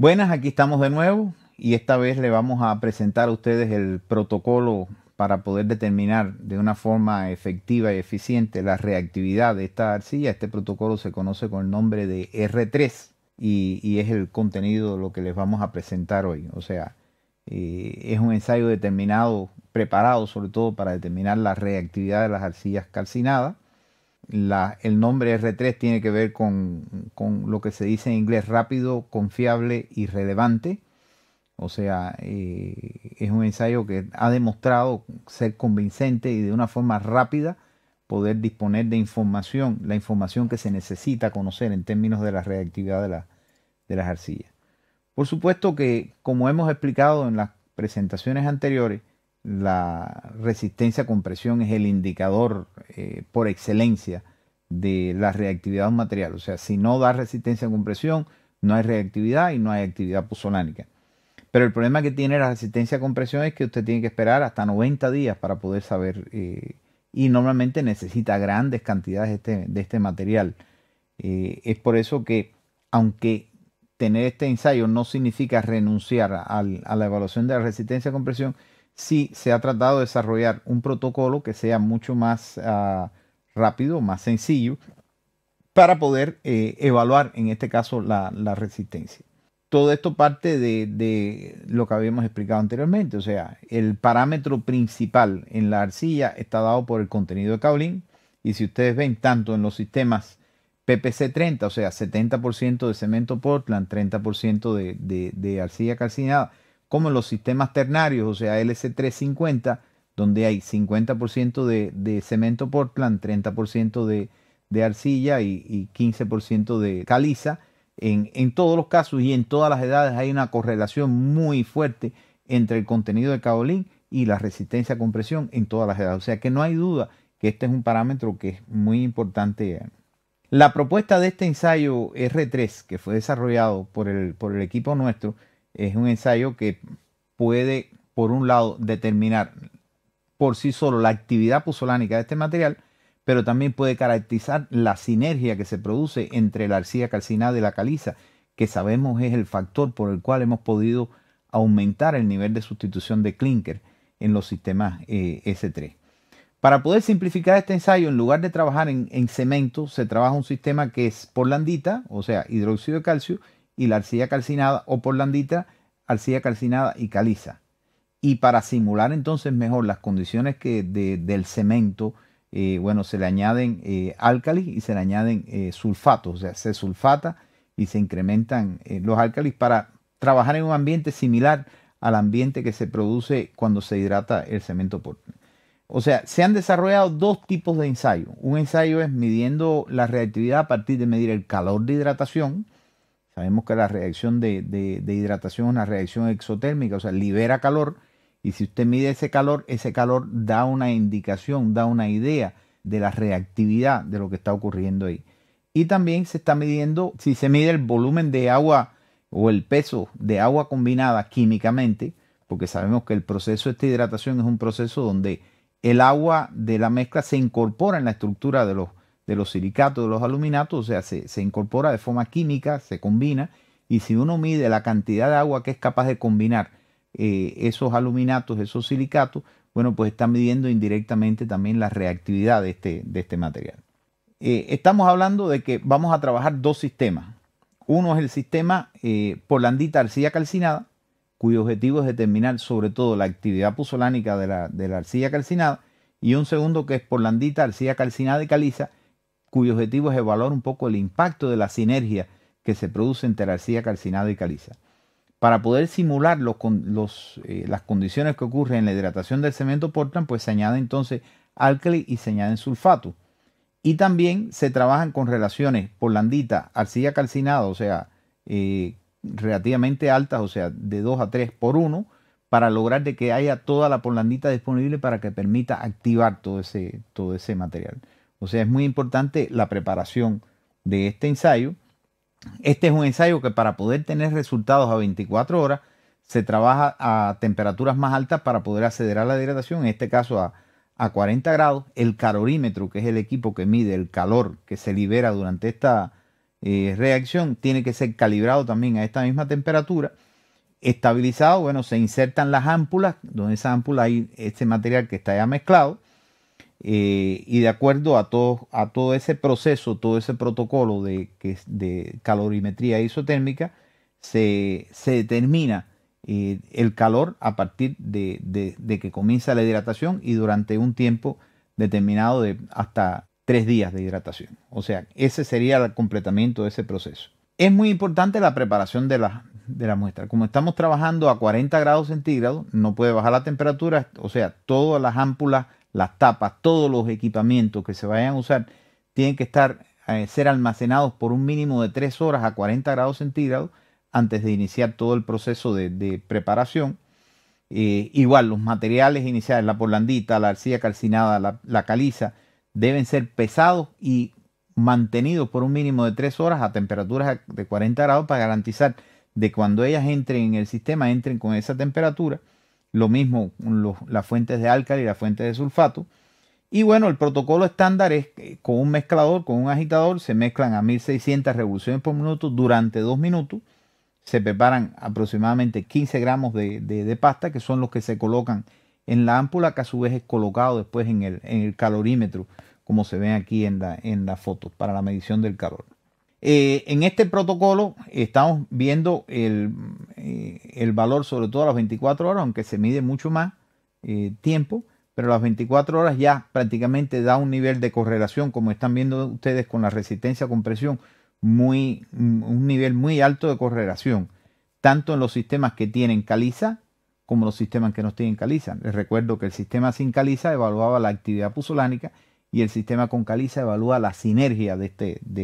Buenas, aquí estamos de nuevo y esta vez le vamos a presentar a ustedes el protocolo para poder determinar de una forma efectiva y eficiente la reactividad de esta arcilla. Este protocolo se conoce con el nombre de R3 y, es el contenido de lo que les vamos a presentar hoy. O sea, eh, es un ensayo determinado, preparado sobre todo para determinar la reactividad de las arcillas calcinadas el nombre R3 tiene que ver con, con, lo que se dice en inglés rápido, confiable y relevante. O sea, eh, es un ensayo que ha demostrado ser convincente y de una forma rápida poder disponer de información, la información que se necesita conocer en términos de la reactividad de, de las arcillas. Por supuesto que, como hemos explicado en las presentaciones anteriores, la resistencia a compresión es el indicador eh, por excelencia de la reactividad material. O sea, si no da resistencia a compresión, no hay reactividad y no hay actividad pozolánica. Pero el problema que tiene la resistencia a compresión es que usted tiene que esperar hasta 90 días para poder saber eh, y normalmente necesita grandes cantidades de este, este material. Eh, es por eso que aunque tener este ensayo no significa renunciar a la evaluación de la resistencia a compresión, sí se ha tratado de desarrollar un protocolo que sea mucho más ah, rápido, más sencillo, para poder eh, evaluar en este caso la, resistencia. Todo esto parte de, lo que habíamos explicado anteriormente, o sea, el parámetro principal en la arcilla está dado por el contenido de caolín y si ustedes ven tanto en los sistemas PPC 30, o sea, 70% de cemento Portland, 30% de arcilla calcinada, como los sistemas ternarios, o sea, LC350, donde hay 50% de, cemento Portland, 30% de, arcilla y, 15% de caliza. En, todos los casos y en todas las edades hay una correlación muy fuerte entre el contenido de caolín y la resistencia a compresión en todas las edades. O sea que no hay duda que este es un parámetro que es muy importante. La propuesta de este ensayo R3, que fue desarrollado por el equipo nuestro, es un ensayo que puede, por un lado, determinar por sí solo la actividad puzolánica de este material, pero también puede caracterizar la sinergia que se produce entre la arcilla calcinada y la caliza, que sabemos es el factor por el cual hemos podido aumentar el nivel de sustitución de clinker en los sistemas eh, S3. Para poder simplificar este ensayo, en lugar de trabajar en, en, cemento, se trabaja un sistema que es por o sea, hidróxido de calcio, y la arcilla calcinada o porlandita, arcilla calcinada y caliza. Y para simular entonces mejor las condiciones que del cemento, eh, bueno, se le añaden eh, álcalis y se le añaden eh, sulfatos, o sea, se sulfata y se incrementan eh, los álcalis para trabajar en un ambiente similar al ambiente que se produce cuando se hidrata el cemento por, O sea, se han desarrollado dos tipos de ensayo. Un ensayo es midiendo la reactividad a partir de medir el calor de hidratación, Sabemos que la reacción de, hidratación es una reacción exotérmica, o sea, libera calor. Y si usted mide ese calor, ese calor da una indicación, da una idea de la reactividad de lo que está ocurriendo ahí. Y también se está midiendo, si se mide el volumen de agua o el peso de agua combinada químicamente, porque sabemos que el proceso de esta hidratación es un proceso donde el agua de la mezcla se incorpora en la estructura de los de los silicatos, de los aluminatos, o sea, se, incorpora de forma química, se combina, y si uno mide la cantidad de agua que es capaz de combinar eh, esos aluminatos, esos silicatos, bueno, pues está midiendo indirectamente también la reactividad de este, de este material. Eh, estamos hablando de que vamos a trabajar dos sistemas. Uno es el sistema eh, porlandita arcilla calcinada, cuyo objetivo es determinar sobre todo la actividad puzolánica de la, de la arcilla calcinada, y un segundo que es porlandita arcilla calcinada y caliza, cuyo objetivo es evaluar un poco el impacto de la sinergia que se produce entre arcilla calcinada y caliza. Para poder simular eh, las condiciones que ocurren en la hidratación del cemento Portland, pues se añade entonces álcali y se añade sulfato. Y también se trabajan con relaciones portlandita arcilla calcinada, o sea, eh, relativamente altas, o sea, de 2 a 3 por 1, para lograr de que haya toda la porlandita disponible para que permita activar todo ese, todo ese material. O sea, es muy importante la preparación de este ensayo. Este es un ensayo que para poder tener resultados a 24 horas se trabaja a temperaturas más altas para poder acceder a la hidratación, en este caso a, 40 grados. El calorímetro, que es el equipo que mide el calor que se libera durante esta eh, reacción, tiene que ser calibrado también a esta misma temperatura. Estabilizado, bueno, se insertan las ámpulas, donde esa ámpula hay este material que está ya mezclado eh, y de acuerdo a todo, a todo ese proceso, todo ese protocolo de, de calorimetría isotérmica, se, determina eh, el calor a partir de, que comienza la hidratación y durante un tiempo determinado de hasta tres días de hidratación. O sea, ese sería el completamiento de ese proceso. Es muy importante la preparación de la, de la muestra. Como estamos trabajando a 40 grados centígrados, no puede bajar la temperatura, o sea, todas las ámpulas las tapas, todos los equipamientos que se vayan a usar tienen que estar, eh, ser almacenados por un mínimo de 3 horas a 40 grados centígrados antes de iniciar todo el proceso de, preparación. Eh, igual, los materiales iniciales, la porlandita, la arcilla calcinada, la, caliza, deben ser pesados y mantenidos por un mínimo de 3 horas a temperaturas de 40 grados para garantizar de cuando ellas entren en el sistema, entren con esa temperatura lo mismo las fuentes de álcali y las fuentes de sulfato. Y bueno, el protocolo estándar es que con un mezclador, con un agitador, se mezclan a 1600 revoluciones por minuto durante dos minutos. Se preparan aproximadamente 15 gramos de, pasta, que son los que se colocan en la ámpula, que a su vez es colocado después en el, calorímetro, como se ve aquí en en la foto, para la medición del calor. Eh, en este protocolo estamos viendo el, eh, valor sobre todo a las 24 horas, aunque se mide mucho más eh, tiempo, pero las 24 horas ya prácticamente da un nivel de correlación, como están viendo ustedes con la resistencia a compresión, muy, un nivel muy alto de correlación, tanto en los sistemas que tienen caliza como los sistemas que no tienen caliza. Les recuerdo que el sistema sin caliza evaluaba la actividad pusolánica y el sistema con caliza evalúa la sinergia de, este, de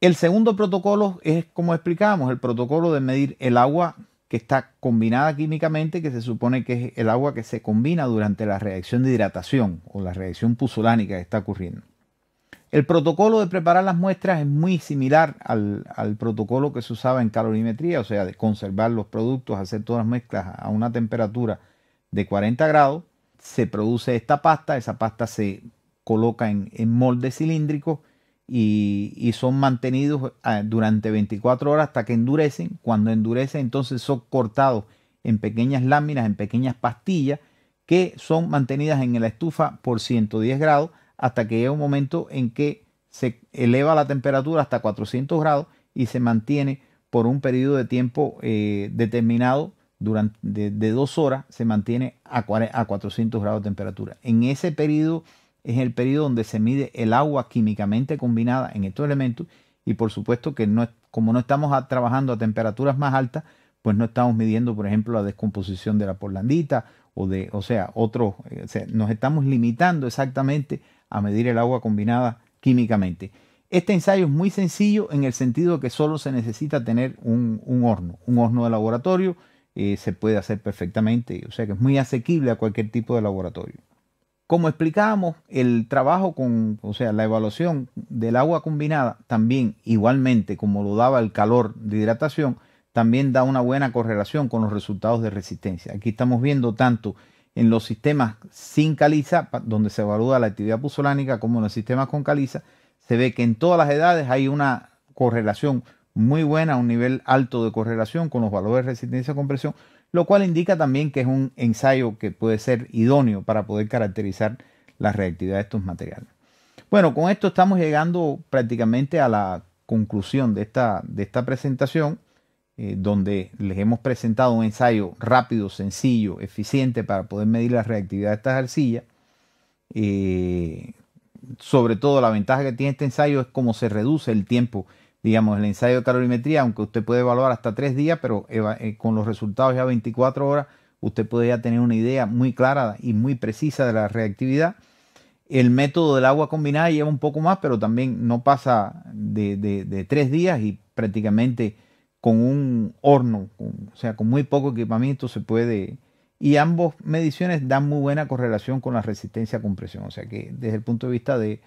el segundo protocolo es, como explicábamos, el protocolo de medir el agua que está combinada químicamente, que se supone que es el agua que se combina durante la reacción de hidratación o la reacción puzolánica que está ocurriendo. El protocolo de preparar las muestras es muy similar al, protocolo que se usaba en calorimetría, o sea, de conservar los productos, hacer todas las mezclas a una temperatura de 40 grados. Se produce esta pasta, esa pasta se coloca en, en moldes cilíndricos y, son mantenidos ah, durante 24 horas hasta que endurecen. Cuando endurecen, entonces son cortados en pequeñas láminas, en pequeñas pastillas, que son mantenidas en la estufa por 110 grados hasta que llega un momento en que se eleva la temperatura hasta 400 grados y se mantiene por un periodo de tiempo eh, determinado durante de, de, dos horas se mantiene a, 400 grados de temperatura. En ese periodo es el periodo donde se mide el agua químicamente combinada en estos elementos y por supuesto que no, como no estamos trabajando a temperaturas más altas, pues no estamos midiendo, por ejemplo, la descomposición de la porlandita o de, o sea, otros, eh, nos estamos limitando exactamente a medir el agua combinada químicamente. Este ensayo es muy sencillo en el sentido de que solo se necesita tener un, horno, un horno de laboratorio, eh, se puede hacer perfectamente, o sea que es muy asequible a cualquier tipo de laboratorio. Como explicábamos, el trabajo con, o sea, la evaluación del agua combinada también, igualmente como lo daba el calor de hidratación, también da una buena correlación con los resultados de resistencia. Aquí estamos viendo tanto en los sistemas sin caliza, donde se evalúa la actividad pusolánica, como en los sistemas con caliza, se ve que en todas las edades hay una correlación muy buena, un nivel alto de correlación con los valores de resistencia a compresión, lo cual indica también que es un ensayo que puede ser idóneo para poder caracterizar la reactividad de estos materiales. Bueno, con esto estamos llegando prácticamente a la conclusión de esta, de esta presentación, eh, donde les hemos presentado un ensayo rápido, sencillo, eficiente para poder medir la reactividad de estas arcillas. Eh, sobre todo la ventaja que tiene este ensayo es cómo se reduce el tiempo digamos, el ensayo de calorimetría, aunque usted puede evaluar hasta tres días, pero eh, con los resultados ya 24 horas, usted puede ya tener una idea muy clara y muy precisa de la reactividad. El método del agua combinada lleva un poco más, pero también no pasa de, tres días y prácticamente con un horno, o sea, con muy poco equipamiento se puede... Y ambos mediciones dan muy buena correlación con la resistencia a compresión, o sea que desde el punto de vista de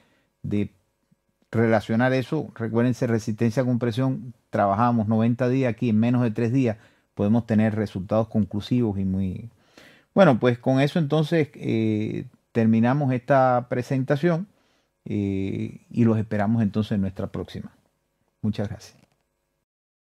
relacionar eso, recuérdense, resistencia con presión, trabajamos 90 días aquí, en menos de 3 días podemos tener resultados conclusivos y muy... Bueno, pues con eso entonces eh, terminamos esta presentación eh, y los esperamos entonces en nuestra próxima. Muchas gracias.